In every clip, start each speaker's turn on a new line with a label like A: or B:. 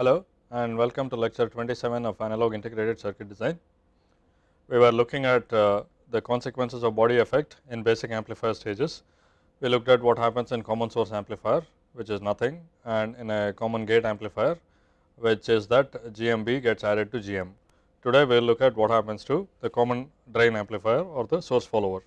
A: Hello and welcome to lecture 27 of analog integrated circuit design. We were looking at uh, the consequences of body effect in basic amplifier stages. We looked at what happens in common source amplifier which is nothing and in a common gate amplifier which is that GMB gets added to GM. Today we will look at what happens to the common drain amplifier or the source follower.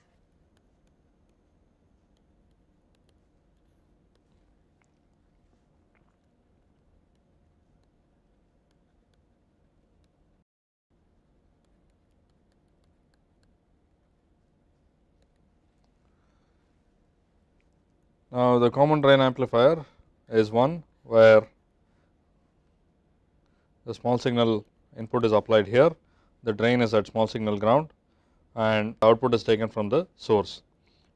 A: Now, the common drain amplifier is one where the small signal input is applied here, the drain is at small signal ground and output is taken from the source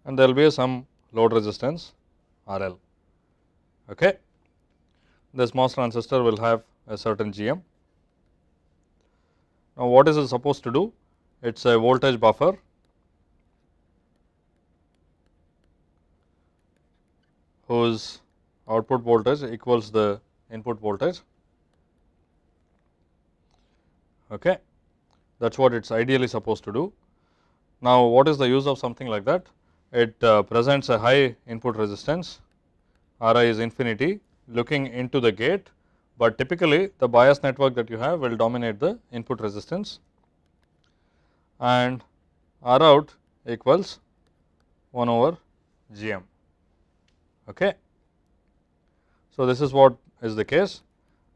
A: and there will be some load resistance RL. Okay. This MOS transistor will have a certain GM. Now, what is it supposed to do? It is a voltage buffer whose output voltage equals the input voltage. Okay. That is what it is ideally supposed to do. Now, what is the use of something like that? It uh, presents a high input resistance, Ri is infinity looking into the gate, but typically the bias network that you have will dominate the input resistance and R out equals 1 over G m. Okay. So, this is what is the case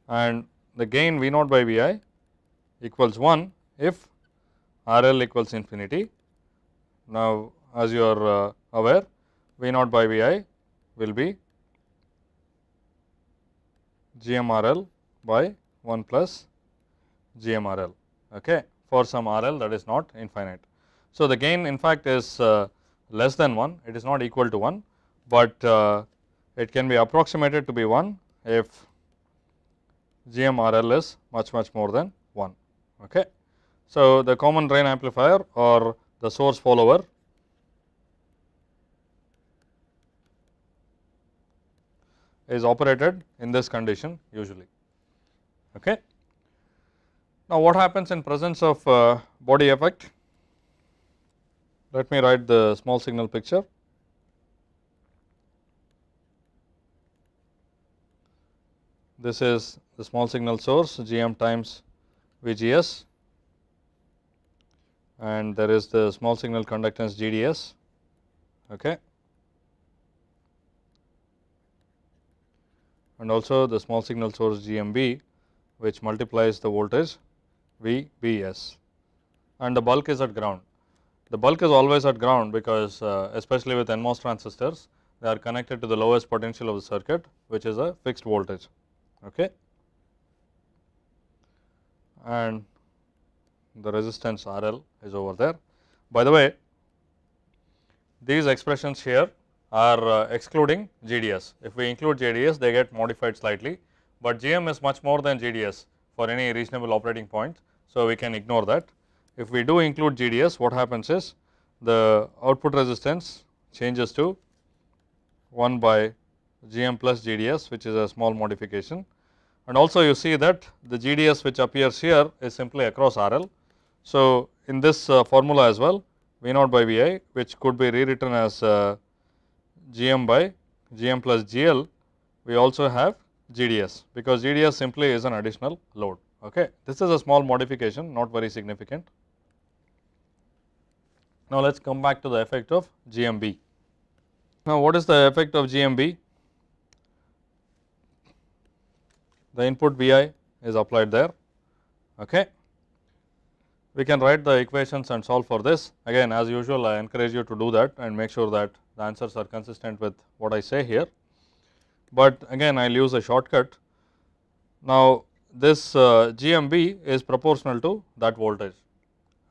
A: and the gain V naught by V i equals 1 if R L equals infinity. Now, as you are uh, aware V naught by V i will be G m R L by 1 plus G m R L okay, for some R L that is not infinite. So, the gain in fact is uh, less than 1, it is not equal to 1 but uh, it can be approximated to be 1 if GMRL is much much more than 1. Okay. So, the common drain amplifier or the source follower is operated in this condition usually. Okay. Now, what happens in presence of uh, body effect? Let me write the small signal picture. This is the small signal source Gm times VGS and there is the small signal conductance GDS. Okay. And also the small signal source GMB which multiplies the voltage VBS and the bulk is at ground. The bulk is always at ground because uh, especially with NMOS transistors they are connected to the lowest potential of the circuit which is a fixed voltage okay and the resistance RL is over there. By the way, these expressions here are uh, excluding GDS. If we include GDS, they get modified slightly, but GM is much more than GDS for any reasonable operating point. So, we can ignore that. If we do include GDS, what happens is the output resistance changes to 1 by GM plus GDS which is a small modification and also you see that the GDS which appears here is simply across RL. So, in this uh, formula as well V naught by Vi which could be rewritten as uh, GM by GM plus GL we also have GDS because GDS simply is an additional load. Okay. This is a small modification not very significant. Now, let us come back to the effect of GMB. Now, what is the effect of GMB? the input Vi is applied there. Okay. We can write the equations and solve for this. Again as usual I encourage you to do that and make sure that the answers are consistent with what I say here. But again I will use a shortcut. Now this uh, GMB is proportional to that voltage,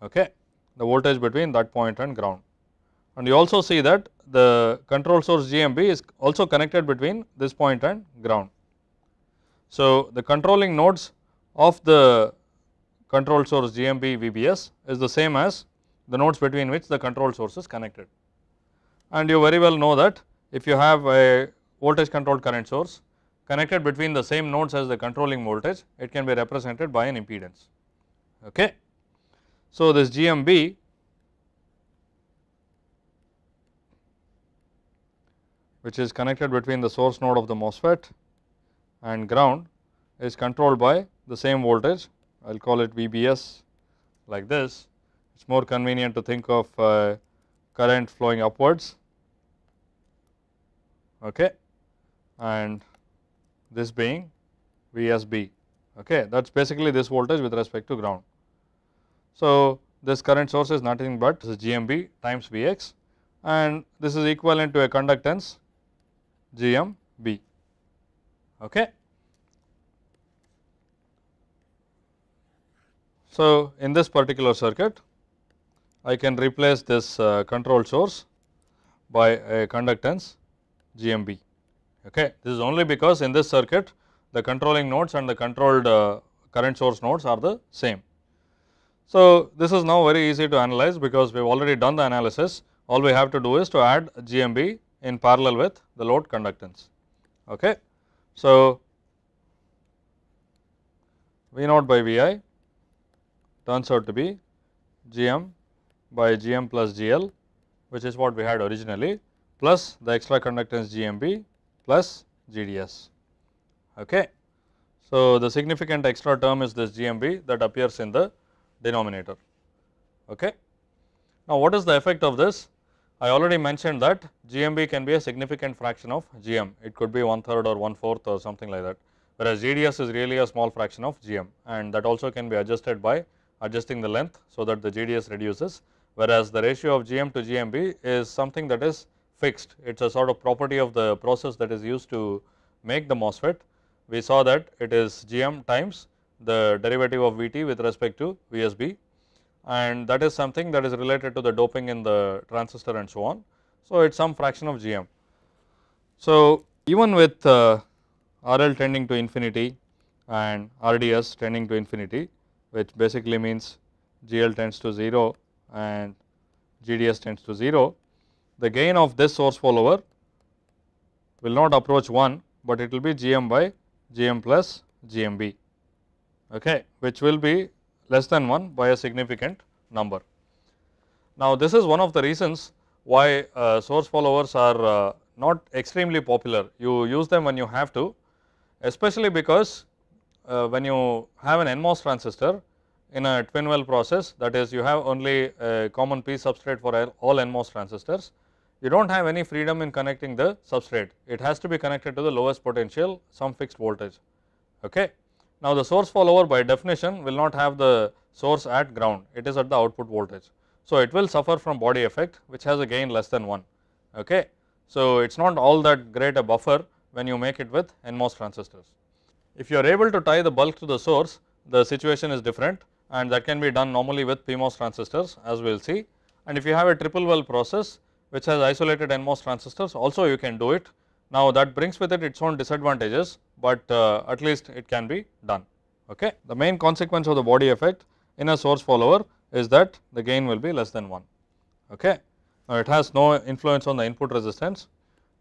A: okay, the voltage between that point and ground. And you also see that the control source GMB is also connected between this point and ground. So, the controlling nodes of the control source GMP VBS is the same as the nodes between which the control source is connected. And you very well know that if you have a voltage controlled current source connected between the same nodes as the controlling voltage, it can be represented by an impedance. Okay. So, this GMB which is connected between the source node of the MOSFET and ground is controlled by the same voltage. I will call it VBS like this. It is more convenient to think of uh, current flowing upwards okay, and this being VSB. Okay, that is basically this voltage with respect to ground. So, this current source is nothing but this GMB times Vx and this is equivalent to a conductance GMB. Okay. So, in this particular circuit, I can replace this uh, control source by a conductance GMB. Okay. This is only because in this circuit the controlling nodes and the controlled uh, current source nodes are the same. So, this is now very easy to analyze because we have already done the analysis. All we have to do is to add GMB in parallel with the load conductance. Okay. So, V naught by V i turns out to be G m by G m plus G l which is what we had originally plus the extra conductance G m b plus G d s. Okay. So, the significant extra term is this G m b that appears in the denominator. Okay. Now, what is the effect of this? I already mentioned that GMB can be a significant fraction of GM. It could be one third or one fourth or something like that, whereas GDS is really a small fraction of GM and that also can be adjusted by adjusting the length so that the GDS reduces, whereas the ratio of GM to GMB is something that is fixed. It is a sort of property of the process that is used to make the MOSFET. We saw that it is GM times the derivative of Vt with respect to VSB and that is something that is related to the doping in the transistor and so on. So, it is some fraction of GM. So, even with uh, RL tending to infinity and RDS tending to infinity which basically means GL tends to 0 and GDS tends to 0, the gain of this source follower will not approach 1, but it will be GM by GM plus GMB, okay, which will be less than 1 by a significant number. Now, this is one of the reasons why uh, source followers are uh, not extremely popular. You use them when you have to, especially because uh, when you have an NMOS transistor in a twin well process, that is you have only a common P substrate for all NMOS transistors, you do not have any freedom in connecting the substrate. It has to be connected to the lowest potential, some fixed voltage. Okay. Now, the source follower by definition will not have the source at ground, it is at the output voltage. So, it will suffer from body effect which has a gain less than 1. Okay. So, it is not all that great a buffer when you make it with NMOS transistors. If you are able to tie the bulk to the source, the situation is different and that can be done normally with PMOS transistors as we will see. And if you have a triple well process which has isolated NMOS transistors also you can do it now that brings with it its own disadvantages, but uh, at least it can be done. Okay. The main consequence of the body effect in a source follower is that the gain will be less than 1. Okay. Now it has no influence on the input resistance.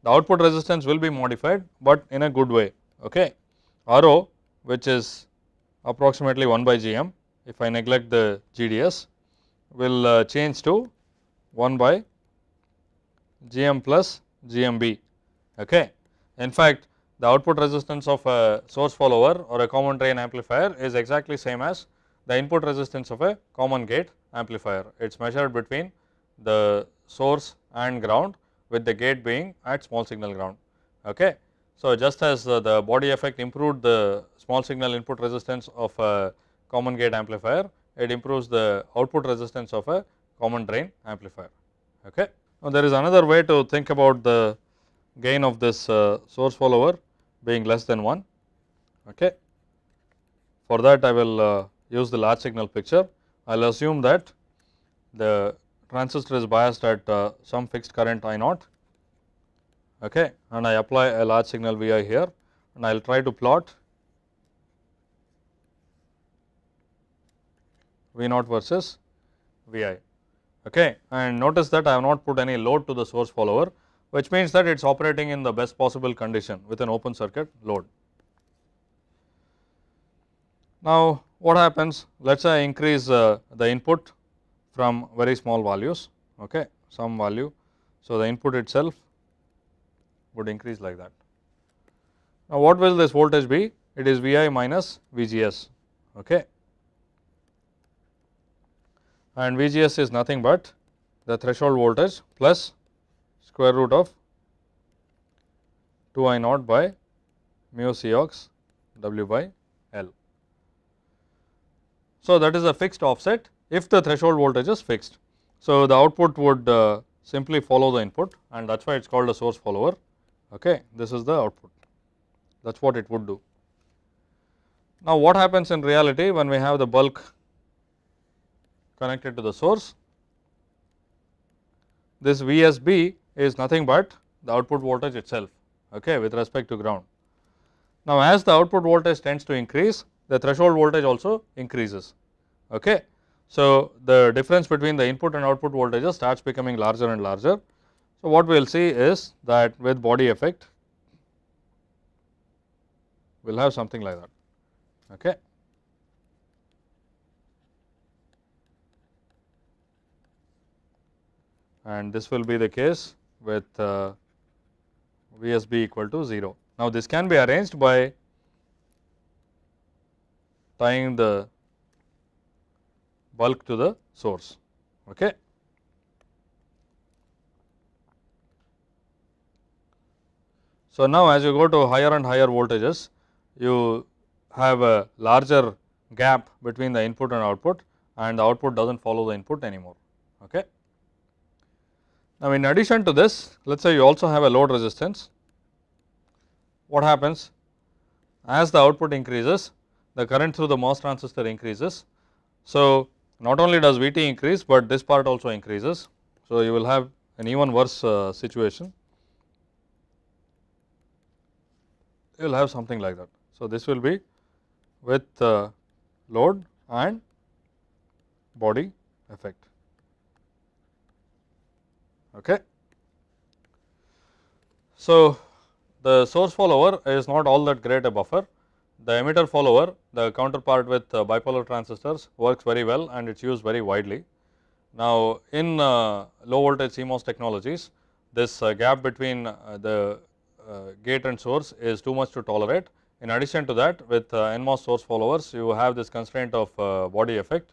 A: The output resistance will be modified, but in a good way. Okay. RO which is approximately 1 by gm if I neglect the GDS will uh, change to 1 by gm plus gmb Okay. In fact, the output resistance of a source follower or a common drain amplifier is exactly same as the input resistance of a common gate amplifier. It is measured between the source and ground with the gate being at small signal ground. Okay. So, just as the body effect improved the small signal input resistance of a common gate amplifier, it improves the output resistance of a common drain amplifier. Okay. Now, there is another way to think about the gain of this uh, source follower being less than 1. Okay. For that I will uh, use the large signal picture. I will assume that the transistor is biased at uh, some fixed current I naught okay, and I apply a large signal Vi here and I will try to plot V naught versus Vi. Okay. And notice that I have not put any load to the source follower which means that it is operating in the best possible condition with an open circuit load. Now, what happens? Let us say I increase uh, the input from very small values, okay, some value. So, the input itself would increase like that. Now, what will this voltage be? It is Vi minus VGS, okay. And VGS is nothing but the threshold voltage plus square root of 2 i naught by mu c ox w by L. So, that is a fixed offset if the threshold voltage is fixed. So, the output would uh, simply follow the input and that is why it is called a source follower. Okay. This is the output that is what it would do. Now, what happens in reality when we have the bulk connected to the source? This VSB is nothing but the output voltage itself okay, with respect to ground. Now, as the output voltage tends to increase, the threshold voltage also increases. Okay. So, the difference between the input and output voltages starts becoming larger and larger. So, what we will see is that with body effect, we will have something like that. Okay. And this will be the case with uh, VSB equal to 0. Now, this can be arranged by tying the bulk to the source. Okay. So, now as you go to higher and higher voltages, you have a larger gap between the input and output and the output does not follow the input anymore. Okay. Now, in addition to this, let us say you also have a load resistance. What happens? As the output increases, the current through the MOS transistor increases. So, not only does VT increase, but this part also increases. So, you will have an even worse uh, situation. You will have something like that. So, this will be with uh, load and body effect. Okay. So, the source follower is not all that great a buffer. The emitter follower, the counterpart with uh, bipolar transistors works very well and it is used very widely. Now, in uh, low voltage CMOS technologies, this uh, gap between the gate and source is too much to tolerate. In addition to that with NMOS source followers, you have this constraint of body effect.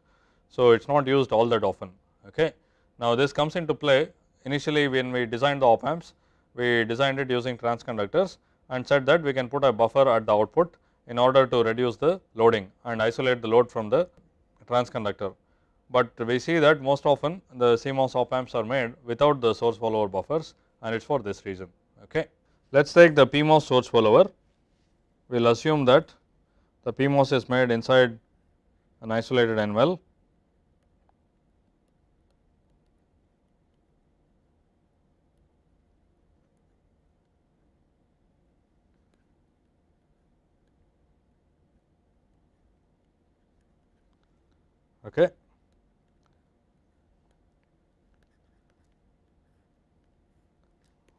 A: So, it is not used all that often. Okay. Now, this comes into play initially when we designed the op amps, we designed it using transconductors and said that we can put a buffer at the output in order to reduce the loading and isolate the load from the transconductor. But we see that most often the CMOS op amps are made without the source follower buffers and it is for this reason. Okay. Let us take the PMOS source follower. We will assume that the PMOS is made inside an isolated n-well.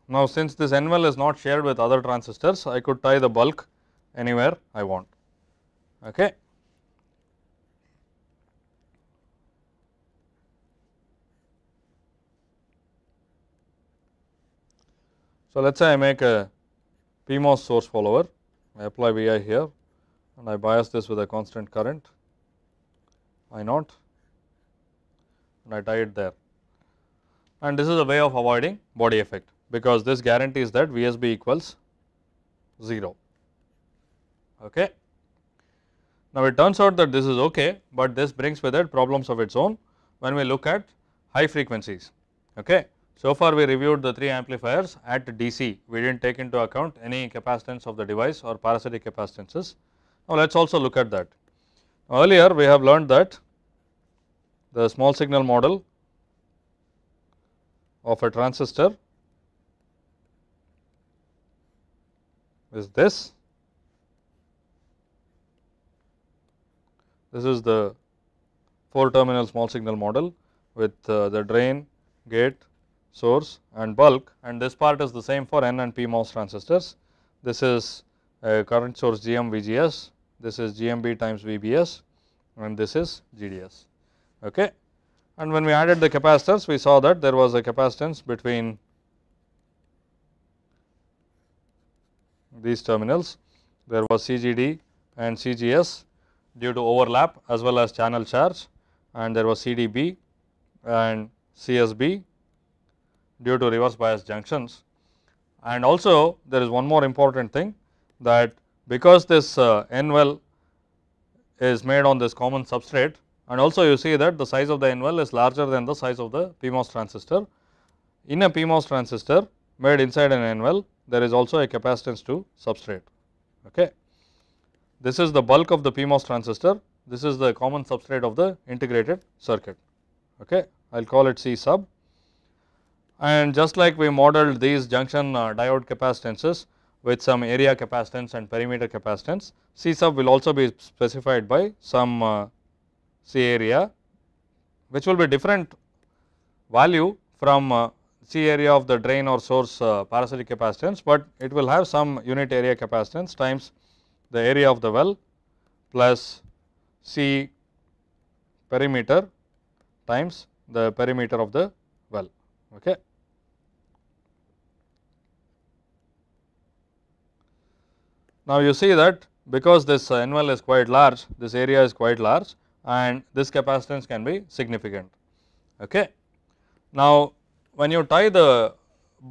A: Now, since this well is not shared with other transistors, I could tie the bulk anywhere I want. Okay. So, let us say I make a PMOS source follower, I apply Vi here and I bias this with a constant current I naught and I tie it there and this is a way of avoiding body effect because this guarantees that VSB equals 0. Okay. Now, it turns out that this is okay, but this brings with it problems of its own when we look at high frequencies. Okay. So far, we reviewed the three amplifiers at DC. We did not take into account any capacitance of the device or parasitic capacitances. Now, let us also look at that. Earlier, we have learned that the small signal model of a transistor is this. This is the 4 terminal small signal model with uh, the drain, gate, source and bulk and this part is the same for N and P MOS transistors. This is current source GM VGS, this is GMB times VBS and this is GDS. Okay. And when we added the capacitors, we saw that there was a capacitance between these terminals. There was CGD and CGS due to overlap as well as channel charge and there was CDB and CSB due to reverse bias junctions. And also there is one more important thing that because this uh, N well is made on this common substrate and also you see that the size of the N well is larger than the size of the PMOS transistor. In a PMOS transistor made inside an N well there is also a capacitance to substrate. Okay. This is the bulk of the PMOS transistor, this is the common substrate of the integrated circuit. Okay. I will call it C sub and just like we modeled these junction uh, diode capacitances with some area capacitance and perimeter capacitance, C sub will also be specified by some uh, C area which will be different value from uh, C area of the drain or source uh, parasitic capacitance, but it will have some unit area capacitance times the area of the well plus C perimeter times the perimeter of the well. Okay. Now, you see that because this uh, N well is quite large, this area is quite large and this capacitance can be significant. Okay. Now, when you tie the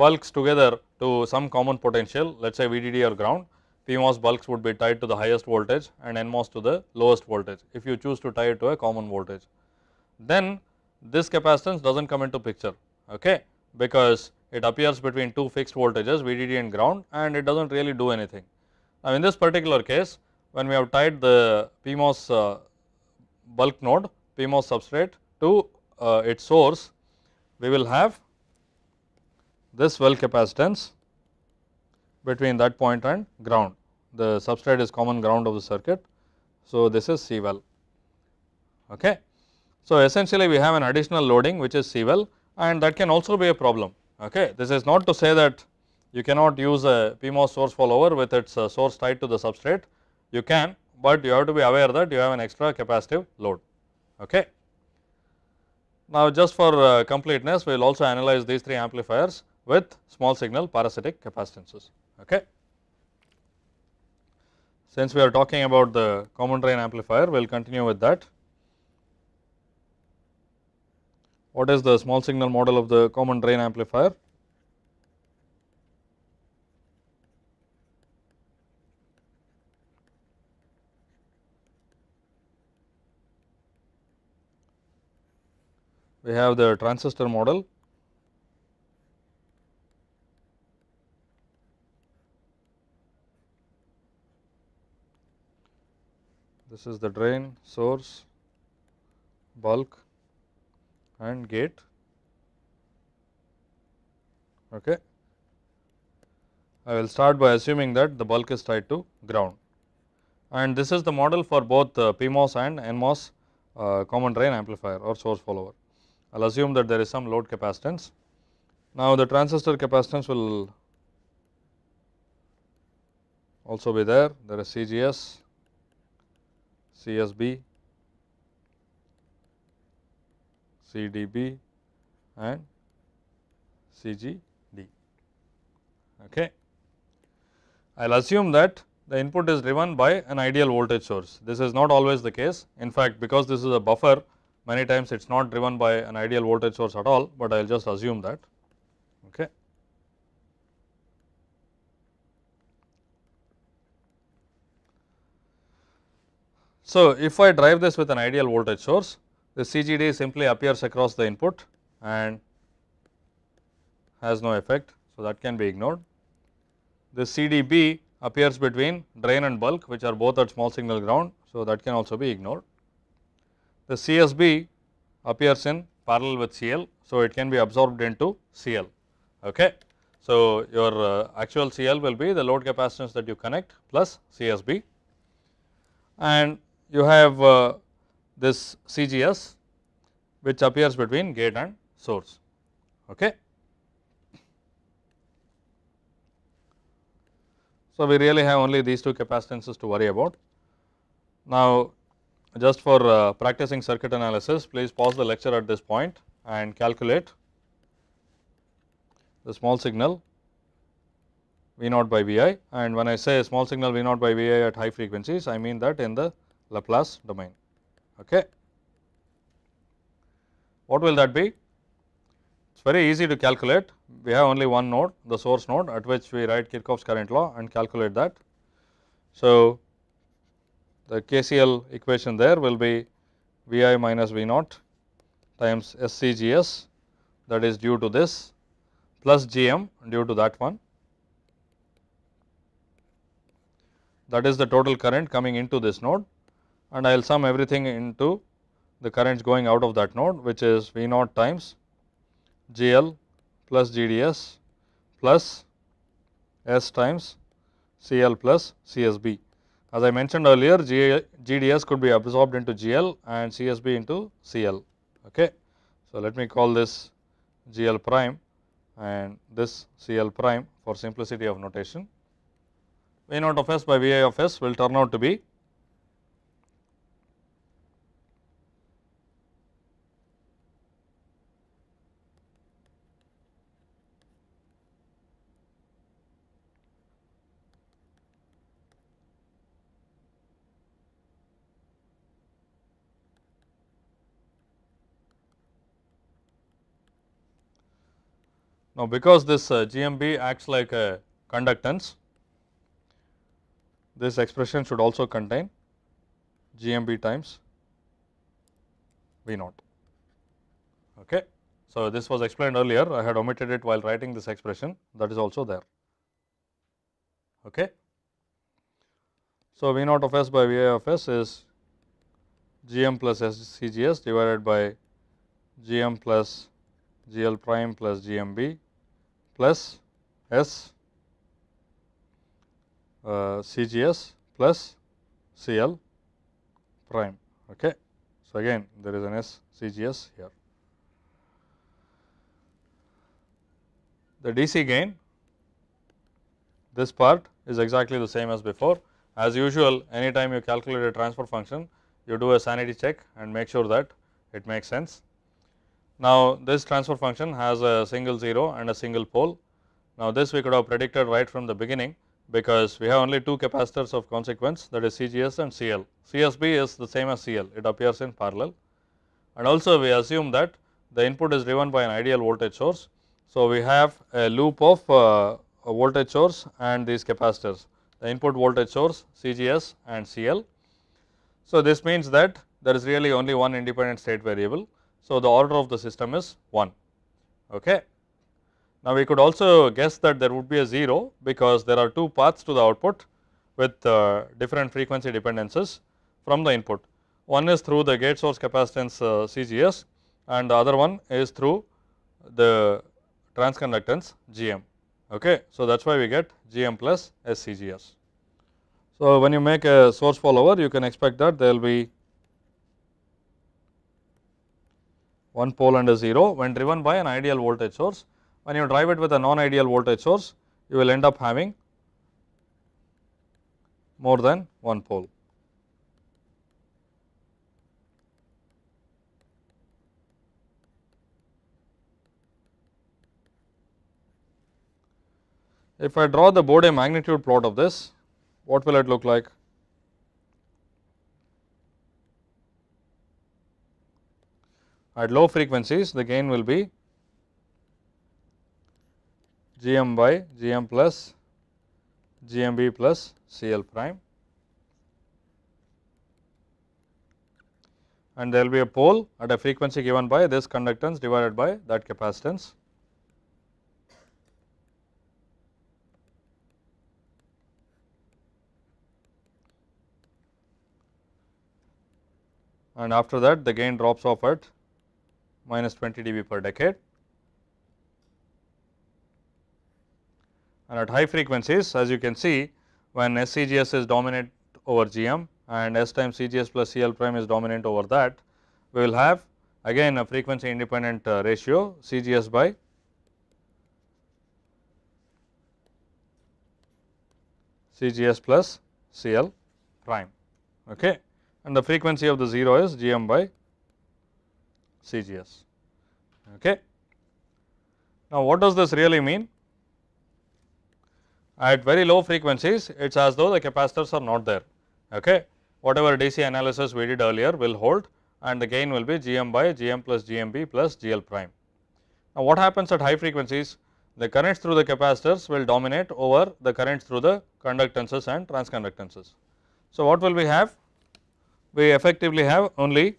A: bulks together to some common potential let us say VDD or ground PMOS bulks would be tied to the highest voltage and NMOS to the lowest voltage if you choose to tie it to a common voltage. Then this capacitance does not come into picture okay, because it appears between two fixed voltages VDD and ground and it does not really do anything. Now in this particular case when we have tied the PMOS uh, bulk node PMOS substrate to uh, its source we will have this well capacitance between that point and ground. The substrate is common ground of the circuit. So, this is C well. Okay. So, essentially we have an additional loading which is C well and that can also be a problem. Okay. This is not to say that you cannot use a PMOS source follower with its uh, source tied to the substrate. You can, but you have to be aware that you have an extra capacitive load. Okay. Now, just for uh, completeness, we will also analyze these three amplifiers with small signal parasitic capacitances. Okay. Since we are talking about the common drain amplifier, we will continue with that. What is the small signal model of the common drain amplifier? We have the transistor model this is the drain, source, bulk and gate. Okay. I will start by assuming that the bulk is tied to ground and this is the model for both uh, PMOS and NMOS uh, common drain amplifier or source follower. I will assume that there is some load capacitance. Now, the transistor capacitance will also be there, there is CGS CSB, CDB and CGD. Okay. I will assume that the input is driven by an ideal voltage source. This is not always the case. In fact, because this is a buffer, many times it is not driven by an ideal voltage source at all, but I will just assume that. Okay. So, if I drive this with an ideal voltage source, the CGD simply appears across the input and has no effect. So, that can be ignored. The CDB appears between drain and bulk which are both at small signal ground. So, that can also be ignored. The CSB appears in parallel with CL. So, it can be absorbed into CL. Okay. So, your uh, actual CL will be the load capacitance that you connect plus CSB and you have uh, this CGS which appears between gate and source. Okay. So, we really have only these two capacitances to worry about. Now, just for uh, practicing circuit analysis, please pause the lecture at this point and calculate the small signal V naught by V i and when I say small signal V naught by V i at high frequencies, I mean that in the Laplace domain. Okay. What will that be? It is very easy to calculate. We have only one node, the source node at which we write Kirchhoff's current law and calculate that. So, the KCL equation there will be Vi minus V naught times SCGS that is due to this plus GM due to that one. That is the total current coming into this node and I will sum everything into the currents going out of that node which is V naught times GL plus GDS plus S times CL plus CSB. As I mentioned earlier, GDS could be absorbed into GL and CSB into CL. Okay. So, let me call this GL prime and this CL prime for simplicity of notation. V naught of S by Vi of S will turn out to be Now, because this uh, GMB acts like a conductance, this expression should also contain GMB times V naught. Okay. So, this was explained earlier, I had omitted it while writing this expression that is also there. Okay. So, V naught of S by V i of S is GM plus SCGS divided by GM plus GL prime plus GMB plus S uh, CGS plus CL prime. Okay. So, again there is an S CGS here. The DC gain this part is exactly the same as before. As usual anytime you calculate a transfer function you do a sanity check and make sure that it makes sense. Now, this transfer function has a single 0 and a single pole. Now, this we could have predicted right from the beginning because we have only two capacitors of consequence that is CGS and CL. CSB is the same as CL, it appears in parallel and also we assume that the input is driven by an ideal voltage source. So, we have a loop of uh, a voltage source and these capacitors, the input voltage source CGS and CL. So, this means that there is really only one independent state variable so, the order of the system is 1. Okay. Now, we could also guess that there would be a 0 because there are two paths to the output with uh, different frequency dependences from the input. One is through the gate source capacitance uh, CGS and the other one is through the transconductance GM. Okay. So, that is why we get GM plus SCGS. So, when you make a source follower, you can expect that there will be one pole and a 0 when driven by an ideal voltage source. When you drive it with a non-ideal voltage source, you will end up having more than one pole. If I draw the Bode magnitude plot of this, what will it look like? At low frequencies, the gain will be gm by gm plus gmb plus cl prime and there will be a pole at a frequency given by this conductance divided by that capacitance. and after that the gain drops off at minus 20 dB per decade. And at high frequencies, as you can see, when SCGS is dominant over GM and S times CGS plus CL prime is dominant over that, we will have again a frequency independent uh, ratio CGS by CGS plus CL prime. Okay. And the frequency of the 0 is GM by CGS. Okay. Now, what does this really mean? At very low frequencies, it is as though the capacitors are not there. Okay. Whatever DC analysis we did earlier will hold and the gain will be Gm by Gm plus Gmb plus GL prime. Now, what happens at high frequencies? The currents through the capacitors will dominate over the currents through the conductances and transconductances. So, what will we have? We effectively have only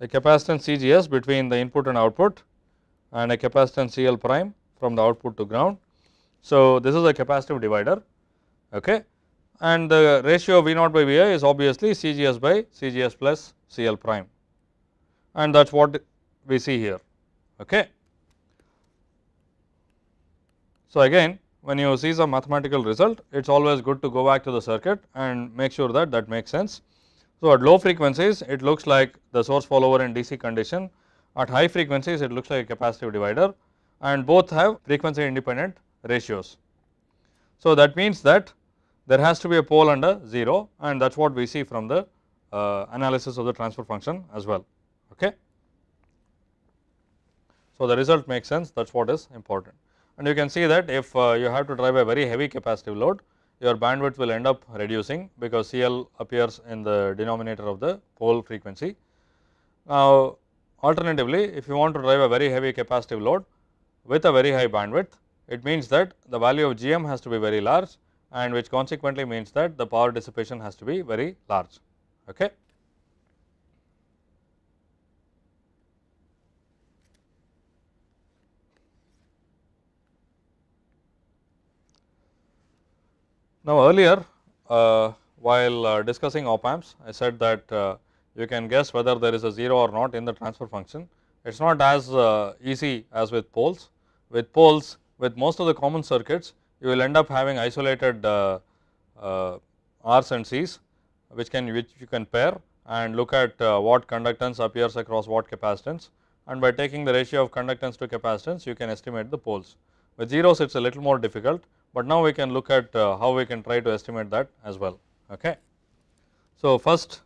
A: A capacitance CGS between the input and output and a capacitance CL prime from the output to ground. So, this is a capacitive divider okay. and the ratio V naught by V i is obviously CGS by CGS plus CL prime and that is what we see here. Okay. So, again when you see some mathematical result it is always good to go back to the circuit and make sure that that makes sense. So, at low frequencies it looks like the source follower in DC condition, at high frequencies it looks like a capacitive divider and both have frequency independent ratios. So, that means that there has to be a pole under 0 and that is what we see from the uh, analysis of the transfer function as well. Okay. So, the result makes sense that is what is important and you can see that if uh, you have to drive a very heavy capacitive load your bandwidth will end up reducing because CL appears in the denominator of the pole frequency. Now, alternatively if you want to drive a very heavy capacitive load with a very high bandwidth, it means that the value of GM has to be very large and which consequently means that the power dissipation has to be very large. Okay. Now, earlier uh, while uh, discussing op amps, I said that uh, you can guess whether there is a 0 or not in the transfer function. It is not as uh, easy as with poles. With poles, with most of the common circuits, you will end up having isolated uh, uh, R's and C's, which can which you can pair and look at what conductance appears across what capacitance and by taking the ratio of conductance to capacitance you can estimate the poles. With zeros it is a little more difficult but now we can look at uh, how we can try to estimate that as well. Okay. So, first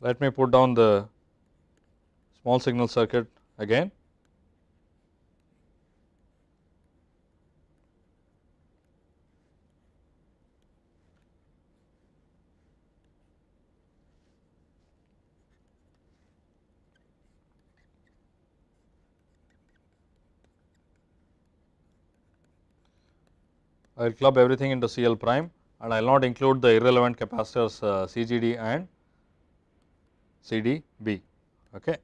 A: let me put down the small signal circuit again I will club everything into CL prime and I will not include the irrelevant capacitors uh, CGD and CDB. Okay.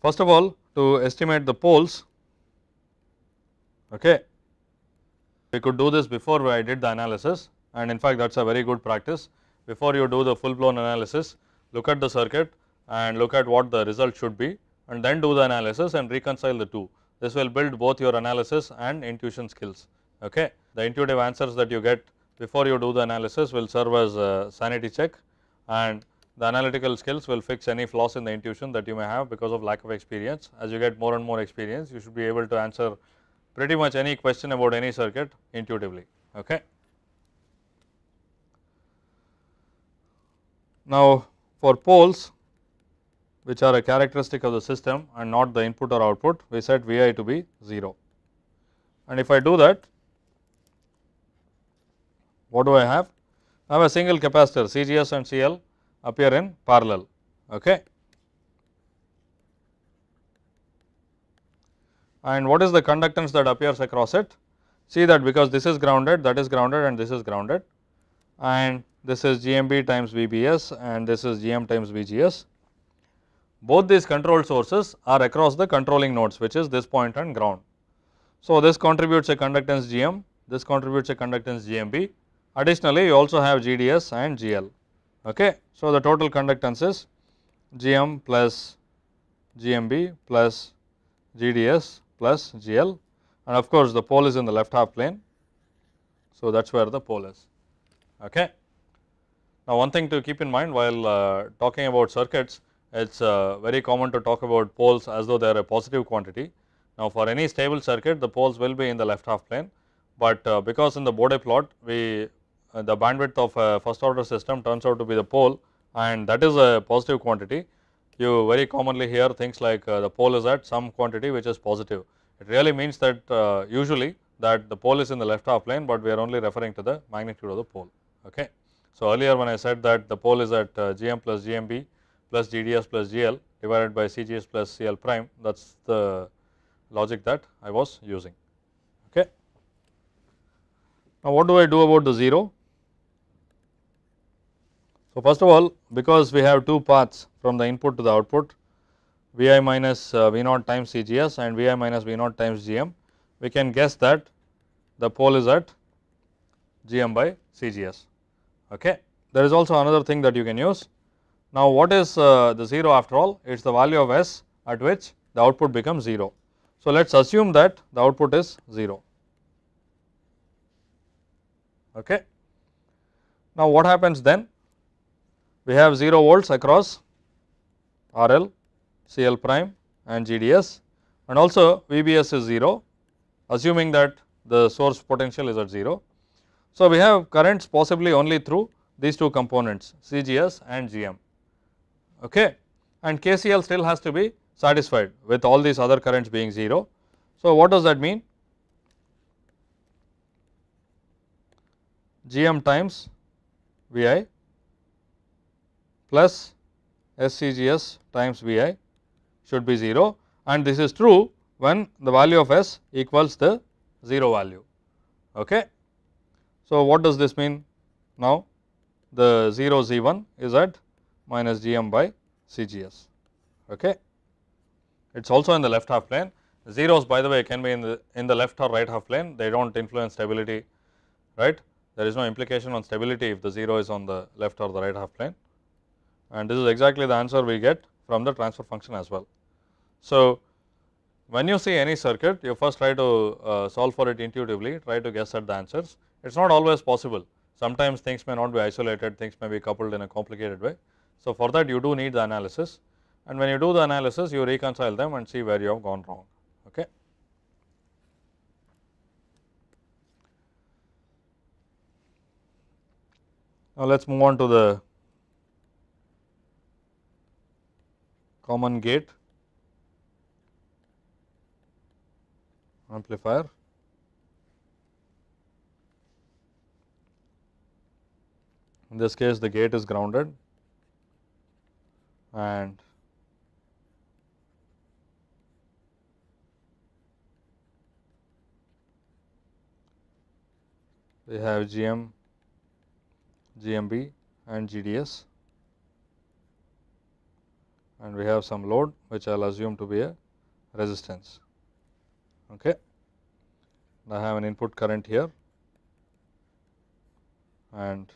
A: First of all, to estimate the poles, okay, we could do this before I did the analysis and in fact that is a very good practice. Before you do the full blown analysis, look at the circuit, and look at what the result should be and then do the analysis and reconcile the two. This will build both your analysis and intuition skills. Okay. The intuitive answers that you get before you do the analysis will serve as a sanity check and the analytical skills will fix any flaws in the intuition that you may have because of lack of experience. As you get more and more experience, you should be able to answer pretty much any question about any circuit intuitively. Okay. Now, for poles, which are a characteristic of the system and not the input or output, we set Vi to be 0. And if I do that, what do I have? I have a single capacitor CGS and CL appear in parallel. Okay. And what is the conductance that appears across it? See that because this is grounded, that is grounded and this is grounded and this is GMB times VBS and this is GM times VGS both these control sources are across the controlling nodes which is this point and ground. So, this contributes a conductance Gm, this contributes a conductance Gmb. Additionally, you also have GDS and GL. Okay. So, the total conductance is Gm plus Gmb plus GDS plus GL and of course, the pole is in the left half plane. So, that is where the pole is. Okay. Now, one thing to keep in mind while uh, talking about circuits it is uh, very common to talk about poles as though they are a positive quantity. Now, for any stable circuit the poles will be in the left half plane, but uh, because in the Bode plot we uh, the bandwidth of a first order system turns out to be the pole and that is a positive quantity. You very commonly hear things like uh, the pole is at some quantity which is positive. It really means that uh, usually that the pole is in the left half plane, but we are only referring to the magnitude of the pole. Okay. So, earlier when I said that the pole is at uh, gm plus gmb plus GDS plus GL divided by CGS plus CL prime that is the logic that I was using. Okay. Now, what do I do about the 0? So, first of all because we have two paths from the input to the output Vi uh, minus V naught times CGS and Vi minus V naught times GM we can guess that the pole is at GM by CGS. Okay. There is also another thing that you can use now, what is uh, the 0 after all? It is the value of S at which the output becomes 0. So, let us assume that the output is 0. Okay. Now, what happens then? We have 0 volts across RL, CL prime and GDS and also VBS is 0 assuming that the source potential is at 0. So, we have currents possibly only through these two components CGS and GM okay and KCL still has to be satisfied with all these other currents being 0. So, what does that mean? Gm times Vi plus SCGS times Vi should be 0 and this is true when the value of S equals the 0 value. Okay. So, what does this mean now? The 0 Z1 is at minus gm by cgs. Okay. It is also in the left half plane. Zeros by the way can be in the in the left or right half plane, they do not influence stability, right. There is no implication on stability if the 0 is on the left or the right half plane. And this is exactly the answer we get from the transfer function as well. So, when you see any circuit, you first try to uh, solve for it intuitively, try to guess at the answers. It is not always possible. Sometimes things may not be isolated, things may be coupled in a complicated way. So, for that you do need the analysis and when you do the analysis you reconcile them and see where you have gone wrong. Okay. Now, let us move on to the common gate amplifier. In this case the gate is grounded and we have GM, GMB and GDS and we have some load which I will assume to be a resistance. Okay. I have an input current here and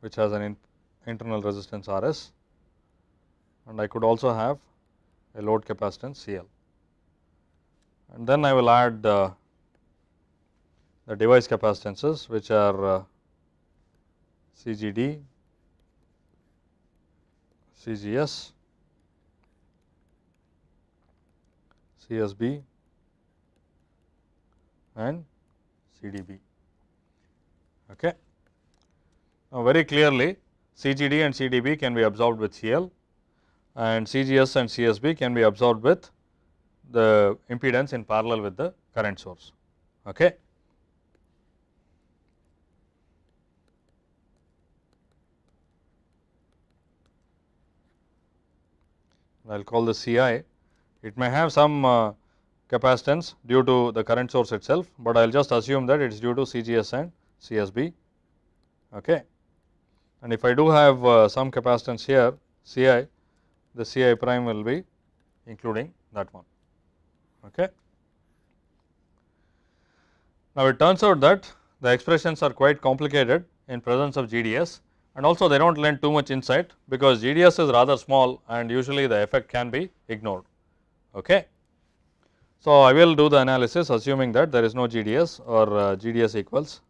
A: which has an input internal resistance Rs and I could also have a load capacitance CL. And then I will add uh, the device capacitances which are uh, CGD, CGS, CSB and CDB. Okay. Now, very clearly CGD and CDB can be absorbed with CL and CGS and CSB can be absorbed with the impedance in parallel with the current source. Okay. I will call this CI. It may have some uh, capacitance due to the current source itself, but I will just assume that it is due to CGS and CSB. Okay and if I do have uh, some capacitance here C i, the C i prime will be including that one. Okay. Now, it turns out that the expressions are quite complicated in presence of GDS and also they do not lend too much insight because GDS is rather small and usually the effect can be ignored. Okay. So, I will do the analysis assuming that there is no GDS or uh, GDS equals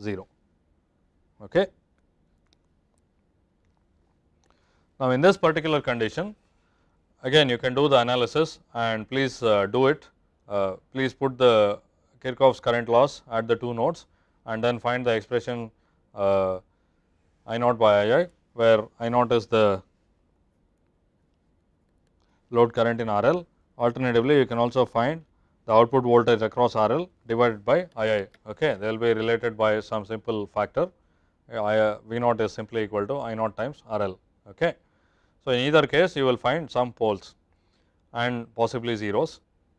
A: 0. Okay. Now, in this particular condition again you can do the analysis and please uh, do it. Uh, please put the Kirchhoff's current laws at the two nodes and then find the expression uh, I naught by I i where I naught is the load current in RL. Alternatively, you can also find the output voltage across RL divided by II. Okay, they will be related by some simple factor. I, V naught is simply equal to I naught times RL. Okay. So, in either case you will find some poles and possibly zeros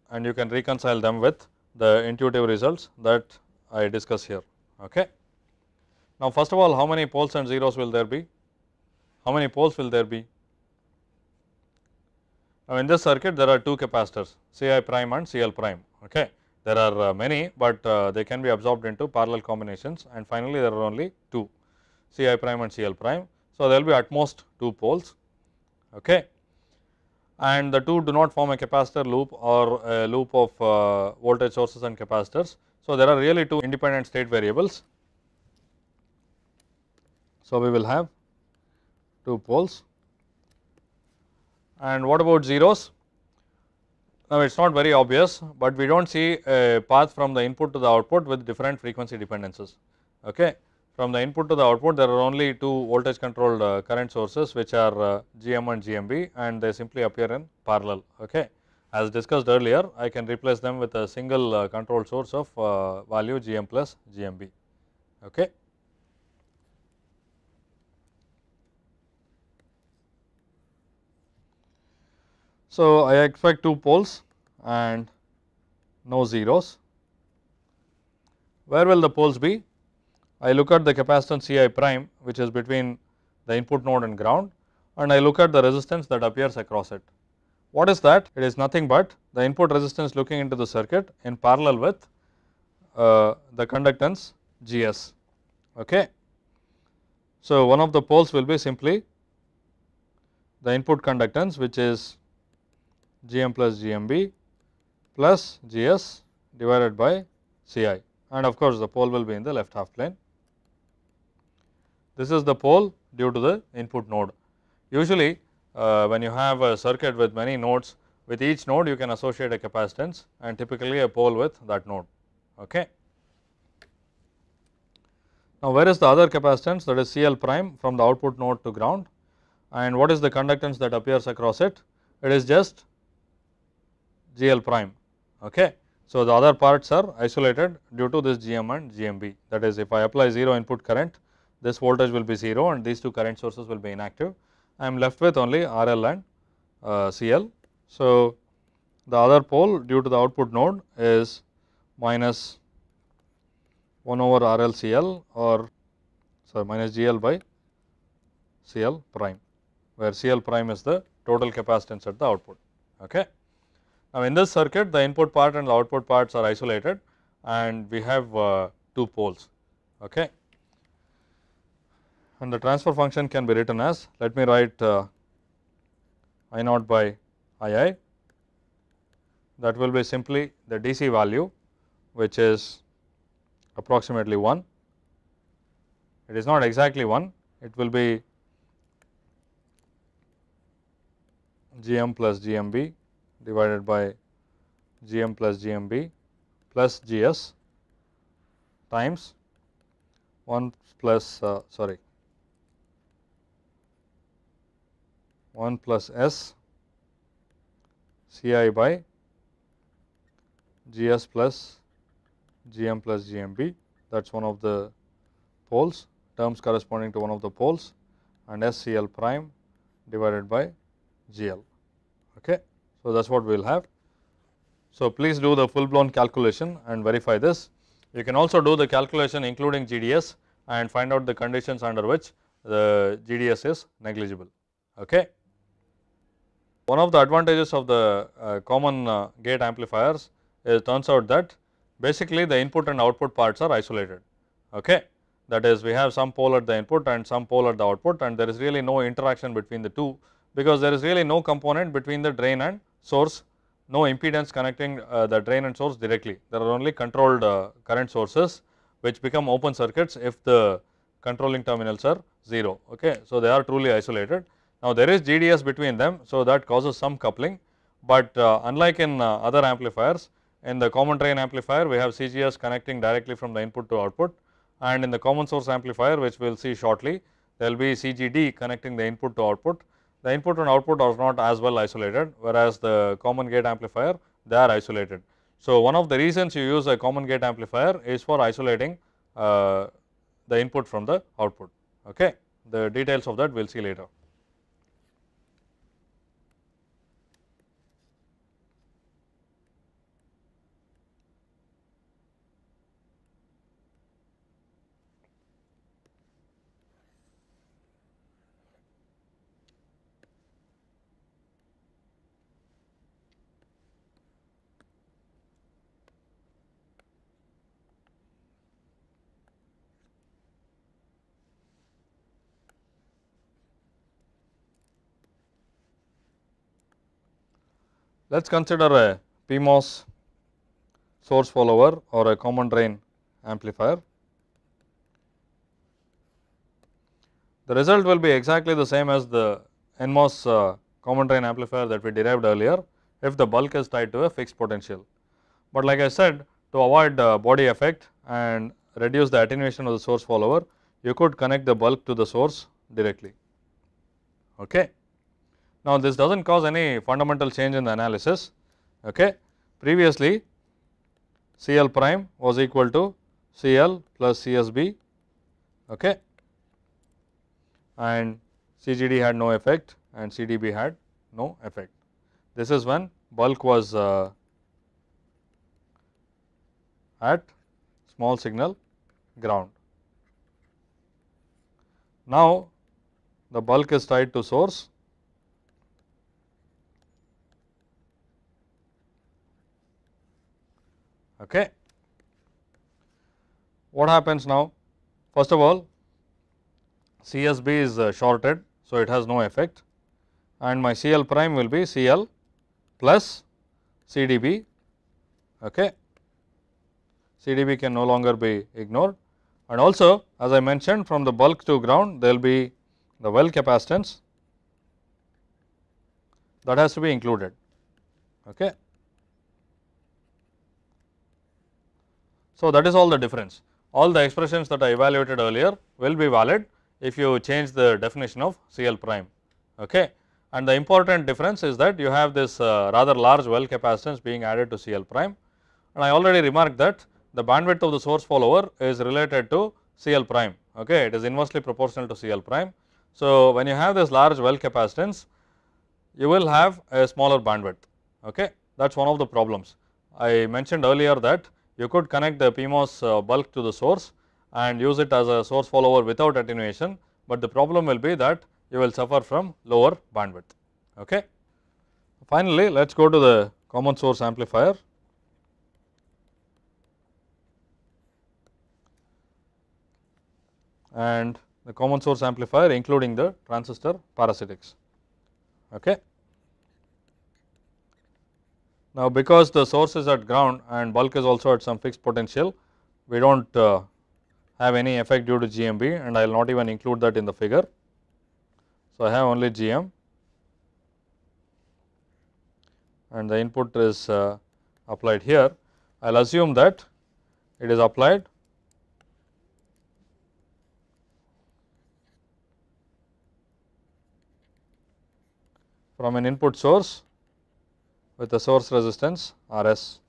A: and you can reconcile them with the intuitive results that I discuss here. Okay. Now, first of all how many poles and zeros will there be? How many poles will there be? Now, in this circuit there are two capacitors Ci prime and Cl prime. Okay. There are uh, many, but uh, they can be absorbed into parallel combinations and finally, there are only two Ci prime and Cl prime. So, there will be at most two poles okay. and the two do not form a capacitor loop or a loop of uh, voltage sources and capacitors. So, there are really two independent state variables. So, we will have two poles and what about zeros? Now, it is not very obvious, but we do not see a path from the input to the output with different frequency dependences. Okay. From the input to the output there are only two voltage controlled uh, current sources which are uh, GM and GMB and they simply appear in parallel. Okay. As discussed earlier I can replace them with a single uh, control source of uh, value GM plus GMB. Okay. So, I expect two poles and no zeros. Where will the poles be? I look at the capacitance Ci prime which is between the input node and ground and I look at the resistance that appears across it. What is that? It is nothing but the input resistance looking into the circuit in parallel with uh, the conductance Gs. Okay. So, one of the poles will be simply the input conductance which is Gm plus Gmb plus Gs divided by Ci and of course, the pole will be in the left half plane. This is the pole due to the input node. Usually uh, when you have a circuit with many nodes, with each node you can associate a capacitance and typically a pole with that node. Okay. Now, where is the other capacitance that is CL prime from the output node to ground and what is the conductance that appears across it? It is just GL prime. Okay. So, the other parts are isolated due to this GM and GMB that is if I apply 0 input current this voltage will be 0 and these two current sources will be inactive. I am left with only RL and uh, CL. So, the other pole due to the output node is minus 1 over RL CL or sorry minus GL by CL prime, where CL prime is the total capacitance at the output. Okay. Now, in this circuit the input part and the output parts are isolated and we have uh, two poles. Okay and the transfer function can be written as let me write uh, I naught by I i that will be simply the DC value which is approximately 1. It is not exactly 1, it will be GM plus GMB divided by GM plus GMB plus GS times 1 plus uh, sorry 1 plus S C i by G s plus G m plus G m b that is one of the poles terms corresponding to one of the poles and S C L prime divided by G L. Okay. So, that is what we will have. So, please do the full blown calculation and verify this. You can also do the calculation including GDS and find out the conditions under which the GDS is negligible. Okay. One of the advantages of the uh, common uh, gate amplifiers is turns out that basically the input and output parts are isolated. Okay. That is we have some pole at the input and some pole at the output and there is really no interaction between the two because there is really no component between the drain and source, no impedance connecting uh, the drain and source directly. There are only controlled uh, current sources which become open circuits if the controlling terminals are 0. Okay. So, they are truly isolated now, there is GDS between them, so that causes some coupling, but uh, unlike in uh, other amplifiers, in the common drain amplifier, we have CGS connecting directly from the input to output and in the common source amplifier, which we will see shortly, there will be CGD connecting the input to output. The input and output are not as well isolated, whereas the common gate amplifier, they are isolated. So, one of the reasons you use a common gate amplifier is for isolating uh, the input from the output. Okay. The details of that we will see later. Let us consider a PMOS source follower or a common drain amplifier. The result will be exactly the same as the NMOS uh, common drain amplifier that we derived earlier if the bulk is tied to a fixed potential. But like I said to avoid uh, body effect and reduce the attenuation of the source follower, you could connect the bulk to the source directly. Okay. Now, this does not cause any fundamental change in the analysis. Okay. Previously, CL prime was equal to CL plus CSB okay. and CGD had no effect and CDB had no effect. This is when bulk was uh, at small signal ground. Now, the bulk is tied to source Okay. What happens now? First of all, CSB is uh, shorted, so it has no effect and my CL prime will be CL plus CDB. Okay. CDB can no longer be ignored and also as I mentioned from the bulk to ground there will be the well capacitance that has to be included. Okay. So, that is all the difference. All the expressions that I evaluated earlier will be valid if you change the definition of CL prime. Okay. And the important difference is that you have this uh, rather large well capacitance being added to CL prime. And I already remarked that the bandwidth of the source follower is related to CL prime. Okay. It is inversely proportional to CL prime. So, when you have this large well capacitance, you will have a smaller bandwidth. Okay. That is one of the problems. I mentioned earlier that you could connect the PMOS uh, bulk to the source and use it as a source follower without attenuation, but the problem will be that you will suffer from lower bandwidth. Okay. Finally, let us go to the common source amplifier. and the common source amplifier including the transistor parasitics. Okay. Now, because the source is at ground and bulk is also at some fixed potential, we do not uh, have any effect due to GMB and I will not even include that in the figure. So, I have only GM and the input is uh, applied here. I will assume that it is applied from an input source with the source resistance Rs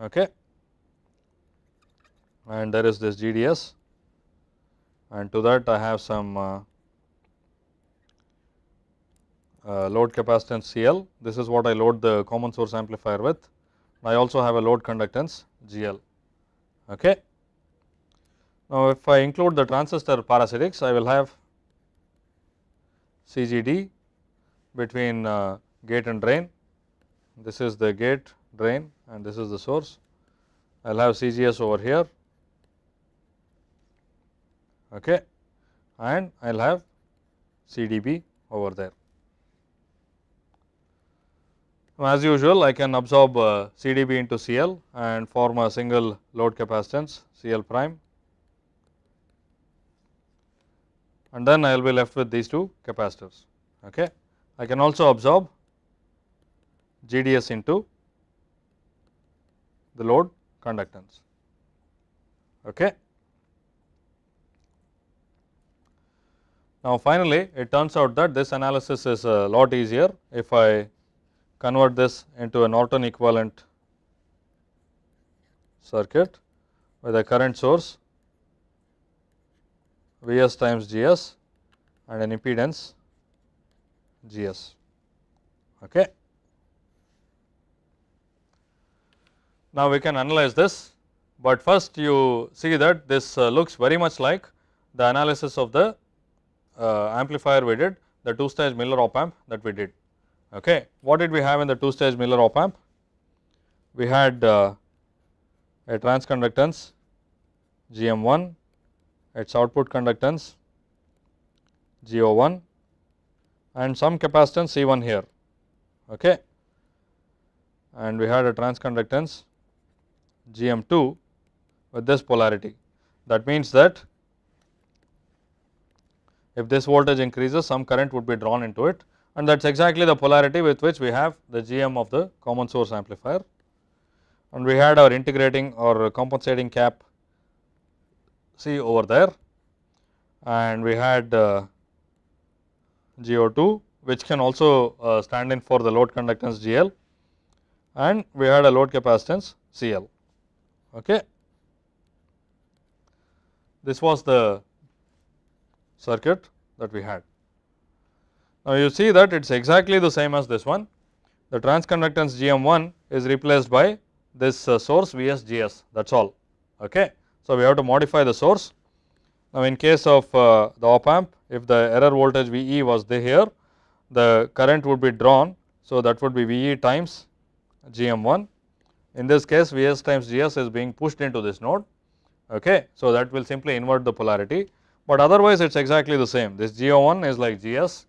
A: okay. and there is this GDS and to that I have some uh, uh, load capacitance CL this is what I load the common source amplifier with I also have a load conductance GL okay. Now if I include the transistor parasitics I will have CGD between uh, gate and drain this is the gate drain and this is the source. I will have CGS over here okay, and I will have CDB over there. As usual, I can absorb uh, CDB into CL and form a single load capacitance CL prime and then I will be left with these two capacitors. Okay. I can also absorb GDS into the load conductance. Okay. Now, finally, it turns out that this analysis is a lot easier if I convert this into a Norton equivalent circuit with a current source V s times G s and an impedance G s. Okay. Now, we can analyze this, but first you see that this uh, looks very much like the analysis of the uh, amplifier we did the two stage Miller op amp that we did. Okay. What did we have in the two stage Miller op amp? We had uh, a transconductance GM1, its output conductance GO1 and some capacitance C1 here. Okay. And we had a transconductance Gm2 with this polarity. That means that if this voltage increases some current would be drawn into it and that is exactly the polarity with which we have the Gm of the common source amplifier and we had our integrating or compensating cap C over there and we had uh, GO2 which can also uh, stand in for the load conductance GL and we had a load capacitance CL. Okay. This was the circuit that we had. Now, you see that it is exactly the same as this one. The transconductance GM1 is replaced by this uh, source VSGS that is all. Okay. So, we have to modify the source. Now, in case of uh, the op amp if the error voltage VE was there here the current would be drawn. So, that would be VE times GM1 in this case Vs times Gs is being pushed into this node okay. So, that will simply invert the polarity, but otherwise it is exactly the same this Go1 is like Gs,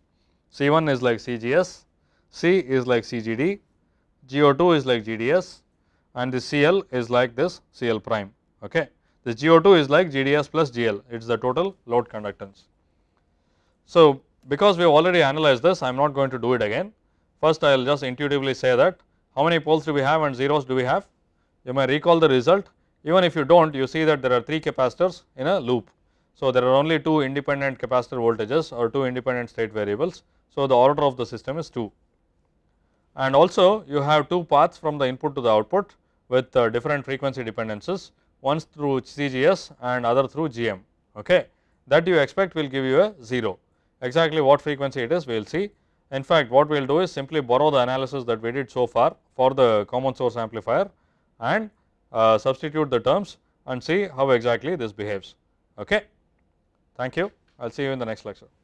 A: C1 is like Cgs, C is like Cgd, Go2 is like Gds and the Cl is like this Cl prime. Okay. this Go2 is like Gds plus Gl, it is the total load conductance. So, because we have already analyzed this, I am not going to do it again. First, I will just intuitively say that how many poles do we have and zeros do we have? You may recall the result even if you do not you see that there are 3 capacitors in a loop. So, there are only 2 independent capacitor voltages or 2 independent state variables. So, the order of the system is 2 and also you have 2 paths from the input to the output with uh, different frequency dependences once through CGS and other through GM. Okay. That you expect will give you a 0 exactly what frequency it is we will see in fact, what we will do is simply borrow the analysis that we did so far for the common source amplifier and uh, substitute the terms and see how exactly this behaves. Okay. Thank you. I will see you in the next lecture.